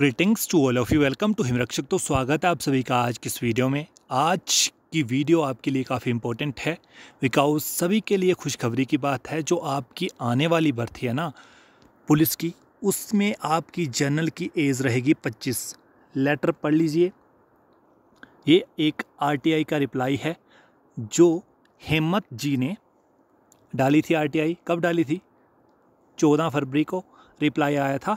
greetings to all of you welcome to Himrakshak तो स्वागत है आप सभी का आज किस वीडियो में आज की वीडियो आपके लिए काफ़ी इम्पोर्टेंट है बिकॉज सभी के लिए खुशखबरी की बात है जो आपकी आने वाली भर्ती है ना पुलिस की उसमें आपकी जनरल की एज रहेगी पच्चीस लेटर पढ़ लीजिए ये एक आरटीआई का रिप्लाई है जो हेमत जी ने डाली थी आरटीआई कब डाली थी चौदह फरवरी को रिप्लाई आया था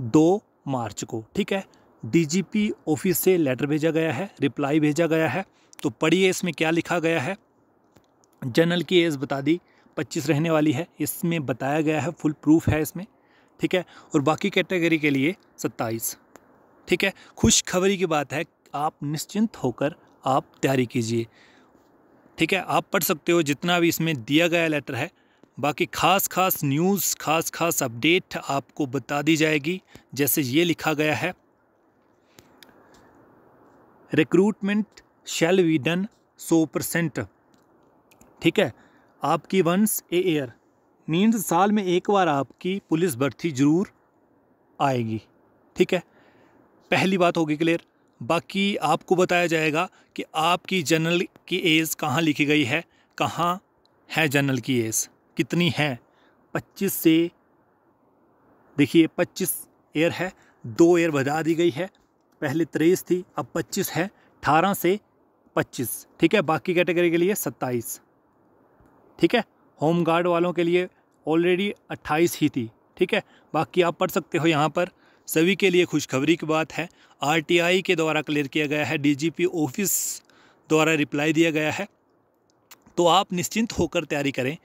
दो मार्च को ठीक है डीजीपी ऑफिस से लेटर भेजा गया है रिप्लाई भेजा गया है तो पढ़िए इसमें क्या लिखा गया है जनरल की एज बता दी पच्चीस रहने वाली है इसमें बताया गया है फुल प्रूफ है इसमें ठीक है और बाकी कैटेगरी के लिए सत्ताईस ठीक है खुशखबरी की बात है आप निश्चिंत होकर आप तैयारी कीजिए ठीक है आप पढ़ सकते हो जितना भी इसमें दिया गया लेटर है बाकी ख़ास ख़ास न्यूज़ ख़ास ख़ास अपडेट आपको बता दी जाएगी जैसे ये लिखा गया है recruitment shall be done percent ठीक है आपकी वंस ए एयर मीन्स साल में एक बार आपकी पुलिस भर्ती ज़रूर आएगी ठीक है पहली बात होगी क्लियर बाकी आपको बताया जाएगा कि आपकी जनरल की एज कहाँ लिखी गई है कहाँ है जनरल की एज कितनी है पच्चीस से देखिए पच्चीस एयर है दो एयर बढ़ा दी गई है पहले तेईस थी अब पच्चीस है अठारह से पच्चीस ठीक है बाकी कैटेगरी के लिए सत्ताईस ठीक है होम गार्ड वालों के लिए ऑलरेडी 28 ही थी ठीक है बाकी आप पढ़ सकते हो यहाँ पर सभी के लिए खुशखबरी की बात है आरटीआई के द्वारा क्लियर किया गया है डीजीपी ऑफिस द्वारा रिप्लाई दिया गया है तो आप निश्चिंत होकर तैयारी करें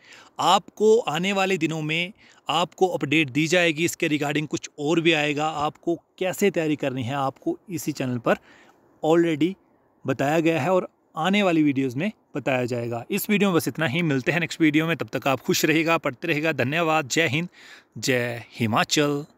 आपको आने वाले दिनों में आपको अपडेट दी जाएगी इसके रिगार्डिंग कुछ और भी आएगा आपको कैसे तैयारी करनी है आपको इसी चैनल पर ऑलरेडी बताया गया है और आने वाली वीडियोस में बताया जाएगा इस वीडियो में बस इतना ही मिलते हैं नेक्स्ट वीडियो में तब तक आप खुश रहेगा पढ़ते रहेगा धन्यवाद जय हिंद जय हिमाचल